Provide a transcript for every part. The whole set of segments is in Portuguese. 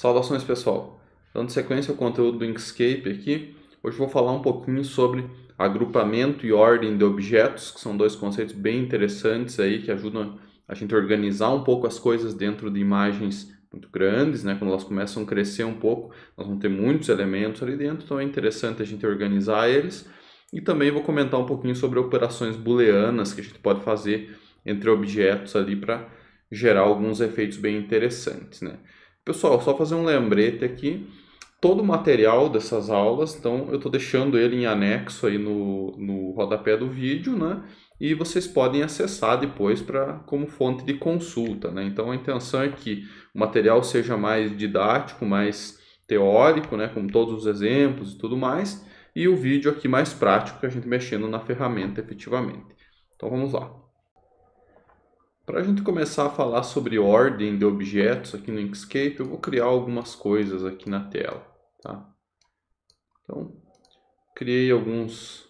Saudações pessoal! Dando sequência ao conteúdo do Inkscape aqui, hoje vou falar um pouquinho sobre agrupamento e ordem de objetos, que são dois conceitos bem interessantes aí que ajudam a gente a organizar um pouco as coisas dentro de imagens muito grandes, né? Quando elas começam a crescer um pouco, nós vamos ter muitos elementos ali dentro, então é interessante a gente organizar eles. E também vou comentar um pouquinho sobre operações booleanas que a gente pode fazer entre objetos ali para gerar alguns efeitos bem interessantes, né? Pessoal, só fazer um lembrete aqui. Todo o material dessas aulas, então eu estou deixando ele em anexo aí no, no rodapé do vídeo, né? E vocês podem acessar depois para como fonte de consulta, né? Então a intenção é que o material seja mais didático, mais teórico, né? Com todos os exemplos e tudo mais. E o vídeo aqui mais prático, a gente mexendo na ferramenta efetivamente. Então vamos lá. Para a gente começar a falar sobre ordem de objetos aqui no Inkscape, eu vou criar algumas coisas aqui na tela. Tá? Então, criei alguns,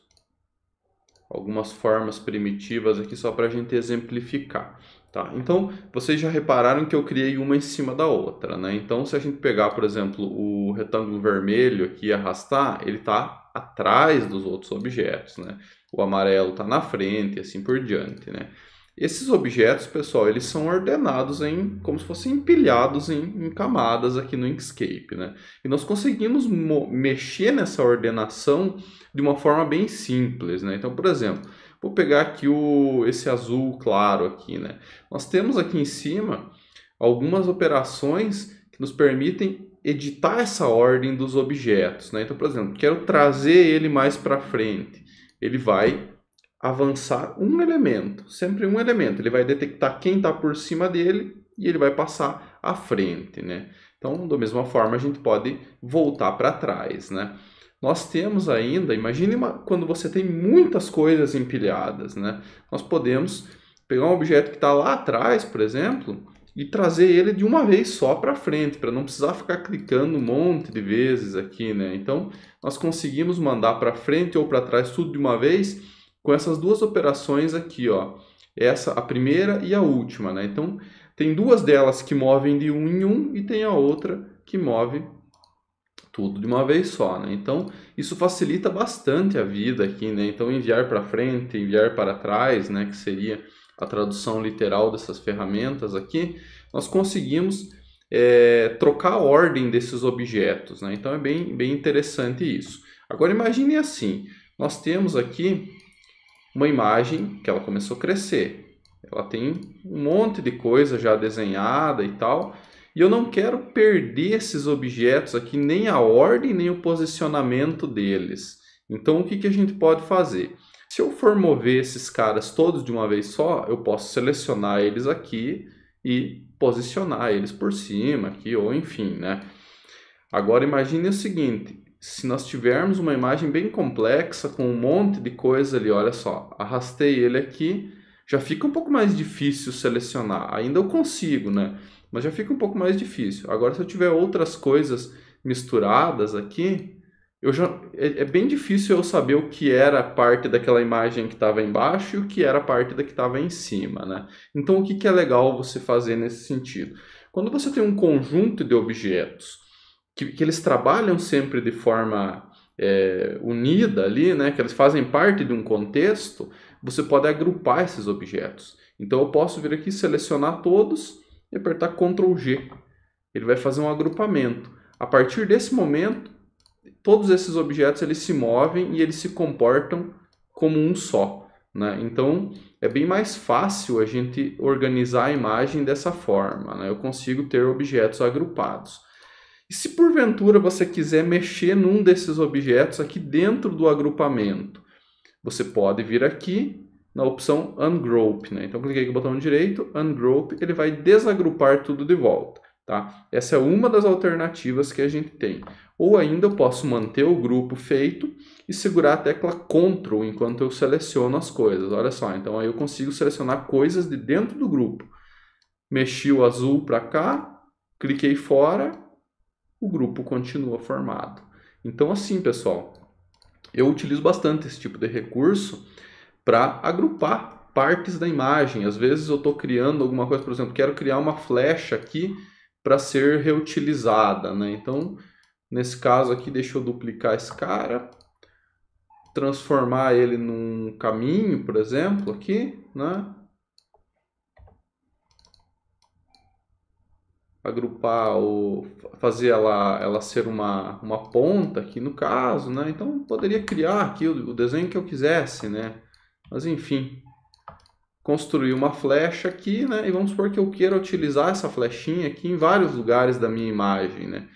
algumas formas primitivas aqui só para a gente exemplificar. Tá? Então, vocês já repararam que eu criei uma em cima da outra. Né? Então, se a gente pegar, por exemplo, o retângulo vermelho aqui e arrastar, ele está atrás dos outros objetos. Né? O amarelo está na frente e assim por diante. Né? Esses objetos, pessoal, eles são ordenados em, como se fossem empilhados em, em camadas aqui no Inkscape, né? E nós conseguimos mexer nessa ordenação de uma forma bem simples, né? Então, por exemplo, vou pegar aqui o, esse azul claro aqui, né? Nós temos aqui em cima algumas operações que nos permitem editar essa ordem dos objetos, né? Então, por exemplo, quero trazer ele mais para frente. Ele vai avançar um elemento, sempre um elemento. Ele vai detectar quem está por cima dele e ele vai passar à frente, né? Então, da mesma forma, a gente pode voltar para trás, né? Nós temos ainda, imagine uma, quando você tem muitas coisas empilhadas, né? Nós podemos pegar um objeto que está lá atrás, por exemplo, e trazer ele de uma vez só para frente, para não precisar ficar clicando um monte de vezes aqui, né? Então, nós conseguimos mandar para frente ou para trás tudo de uma vez com essas duas operações aqui, ó, essa a primeira e a última, né? Então tem duas delas que movem de um em um e tem a outra que move tudo de uma vez só, né? Então isso facilita bastante a vida aqui, né? Então enviar para frente, enviar para trás, né? Que seria a tradução literal dessas ferramentas aqui, nós conseguimos é, trocar a ordem desses objetos, né? Então é bem, bem interessante isso. Agora imagine assim, nós temos aqui uma imagem que ela começou a crescer. Ela tem um monte de coisa já desenhada e tal. E eu não quero perder esses objetos aqui, nem a ordem, nem o posicionamento deles. Então, o que, que a gente pode fazer? Se eu for mover esses caras todos de uma vez só, eu posso selecionar eles aqui e posicionar eles por cima aqui, ou enfim, né? Agora, imagine o seguinte, se nós tivermos uma imagem bem complexa, com um monte de coisa ali, olha só, arrastei ele aqui, já fica um pouco mais difícil selecionar. Ainda eu consigo, né? Mas já fica um pouco mais difícil. Agora, se eu tiver outras coisas misturadas aqui, eu já, é, é bem difícil eu saber o que era parte daquela imagem que estava embaixo e o que era parte da que estava em cima, né? Então, o que, que é legal você fazer nesse sentido? Quando você tem um conjunto de objetos que, que eles trabalham sempre de forma é, unida ali, né, que eles fazem parte de um contexto, você pode agrupar esses objetos. Então eu posso vir aqui, selecionar todos e apertar Ctrl G. Ele vai fazer um agrupamento. A partir desse momento, todos esses objetos eles se movem e eles se comportam como um só. Né? Então é bem mais fácil a gente organizar a imagem dessa forma. Né? Eu consigo ter objetos agrupados. E se porventura você quiser mexer num desses objetos aqui dentro do agrupamento, você pode vir aqui na opção Ungroup. Né? Então, cliquei aqui no botão direito, Ungroup, ele vai desagrupar tudo de volta. Tá? Essa é uma das alternativas que a gente tem. Ou ainda eu posso manter o grupo feito e segurar a tecla CTRL enquanto eu seleciono as coisas. Olha só, então aí eu consigo selecionar coisas de dentro do grupo. Mexi o azul para cá, cliquei fora, o grupo continua formado. Então, assim, pessoal, eu utilizo bastante esse tipo de recurso para agrupar partes da imagem. Às vezes eu estou criando alguma coisa, por exemplo, quero criar uma flecha aqui para ser reutilizada, né? Então, nesse caso aqui, deixa eu duplicar esse cara, transformar ele num caminho, por exemplo, aqui, né? agrupar ou fazer ela, ela ser uma, uma ponta aqui no caso, né? Então poderia criar aqui o, o desenho que eu quisesse, né? Mas enfim, construir uma flecha aqui, né? E vamos supor que eu queira utilizar essa flechinha aqui em vários lugares da minha imagem, né?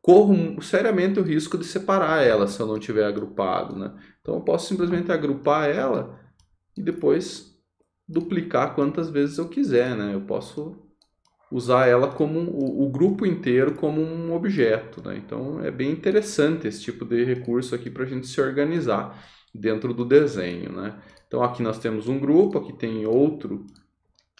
Corro seriamente o risco de separar ela se eu não tiver agrupado, né? Então eu posso simplesmente agrupar ela e depois duplicar quantas vezes eu quiser, né? Eu posso usar ela como o, o, grupo inteiro como um objeto. Né? Então é bem interessante esse tipo de recurso aqui para a gente se organizar dentro do desenho. Né? Então aqui nós temos um grupo, aqui tem outro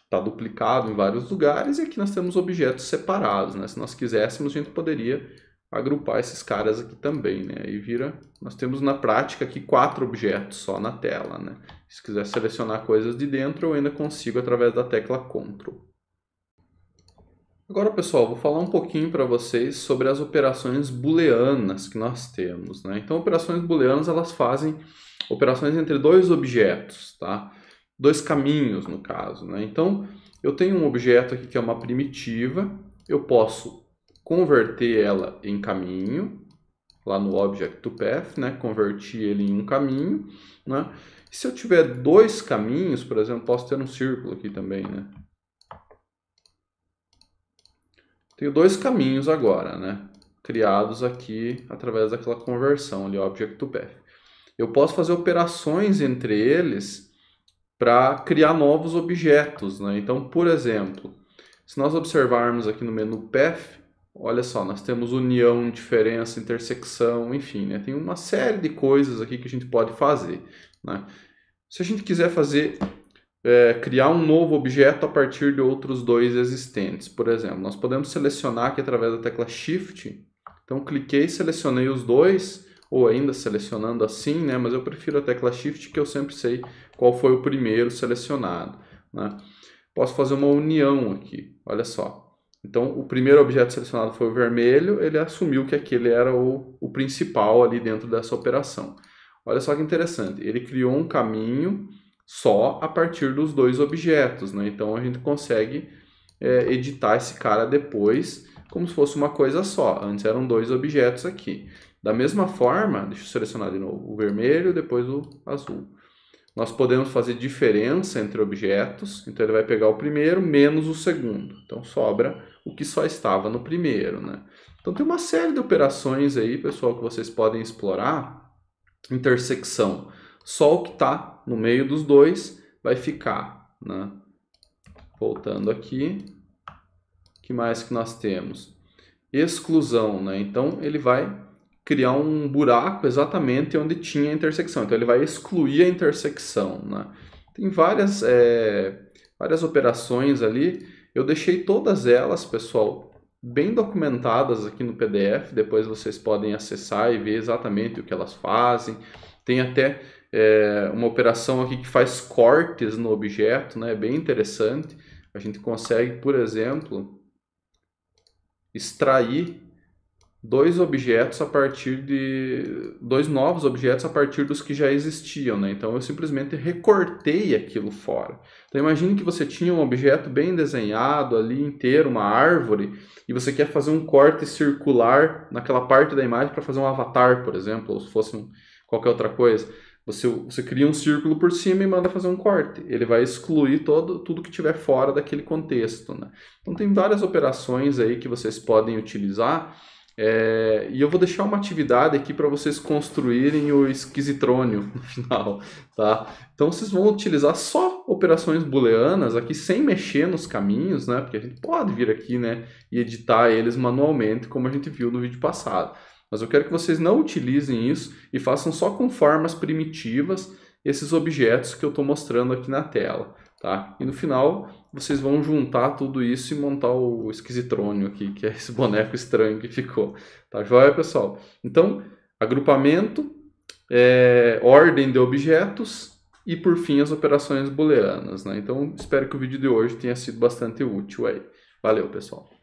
está duplicado em vários lugares e aqui nós temos objetos separados. Né? Se nós quiséssemos, a gente poderia agrupar esses caras aqui também, né? Aí vira, nós temos na prática aqui quatro objetos só na tela, né? Se quiser selecionar coisas de dentro, eu ainda consigo através da tecla Ctrl. Agora, pessoal, vou falar um pouquinho para vocês sobre as operações booleanas que nós temos. Né? Então, operações booleanas elas fazem operações entre dois objetos, tá? dois caminhos, no caso. Né? Então, eu tenho um objeto aqui que é uma primitiva, eu posso converter ela em caminho, lá no object to path, né? convertir ele em um caminho. Né? se eu tiver dois caminhos, por exemplo, posso ter um círculo aqui também, né? Tenho dois caminhos agora, né? Criados aqui através daquela conversão ali, object to path. Eu posso fazer operações entre eles para criar novos objetos, né? Então, por exemplo, se nós observarmos aqui no menu path, olha só, nós temos união, diferença, intersecção, enfim, né? Tem uma série de coisas aqui que a gente pode fazer, né? Se a gente quiser fazer é, criar um novo objeto a partir de outros dois existentes. Por exemplo, nós podemos selecionar aqui através da tecla Shift. Então, cliquei, e selecionei os dois, ou ainda selecionando assim, né? Mas eu prefiro a tecla Shift, que eu sempre sei qual foi o primeiro selecionado, né? Posso fazer uma união aqui, olha só. Então, o primeiro objeto selecionado foi o vermelho, ele assumiu que aquele era o, o principal ali dentro dessa operação. Olha só que interessante, ele criou um caminho só a partir dos dois objetos, né? Então a gente consegue é, editar esse cara depois como se fosse uma coisa só. Antes eram dois objetos aqui. Da mesma forma, deixa eu selecionar de novo o vermelho, depois o azul. Nós podemos fazer diferença entre objetos, então ele vai pegar o primeiro menos o segundo. Então sobra o que só estava no primeiro, né? Então tem uma série de operações aí, pessoal, que vocês podem explorar. Intersecção só o que está no meio dos dois vai ficar, né? Voltando aqui, que mais que nós temos? Exclusão, né? Então ele vai criar um buraco exatamente onde tinha a intersecção. Então ele vai excluir a intersecção, né? Tem várias, é, várias operações ali. Eu deixei todas elas, pessoal, bem documentadas aqui no PDF. Depois vocês podem acessar e ver exatamente o que elas fazem. Tem até é, uma operação aqui que faz cortes no objeto, né? É bem interessante. A gente consegue, por exemplo, extrair dois objetos a partir de dois novos objetos a partir dos que já existiam, né? Então eu simplesmente recortei aquilo fora. Então imagine que você tinha um objeto bem desenhado ali inteiro, uma árvore, e você quer fazer um corte circular naquela parte da imagem para fazer um avatar, por exemplo, ou se fosse um, qualquer outra coisa. Você, você cria um círculo por cima e manda fazer um corte. Ele vai excluir todo, tudo que tiver fora daquele contexto. Né? Então, tem várias operações aí que vocês podem utilizar. É, e eu vou deixar uma atividade aqui para vocês construírem o esquisitrônio no final. Tá? Então, vocês vão utilizar só operações booleanas aqui, sem mexer nos caminhos, né? porque a gente pode vir aqui né, e editar eles manualmente, como a gente viu no vídeo passado. Mas eu quero que vocês não utilizem isso e façam só com formas primitivas esses objetos que eu estou mostrando aqui na tela. Tá? E no final, vocês vão juntar tudo isso e montar o esquisitrônio aqui, que é esse boneco estranho que ficou. Tá joia, pessoal? Então, agrupamento, é, ordem de objetos e, por fim, as operações booleanas. Né? Então, espero que o vídeo de hoje tenha sido bastante útil aí. Valeu, pessoal!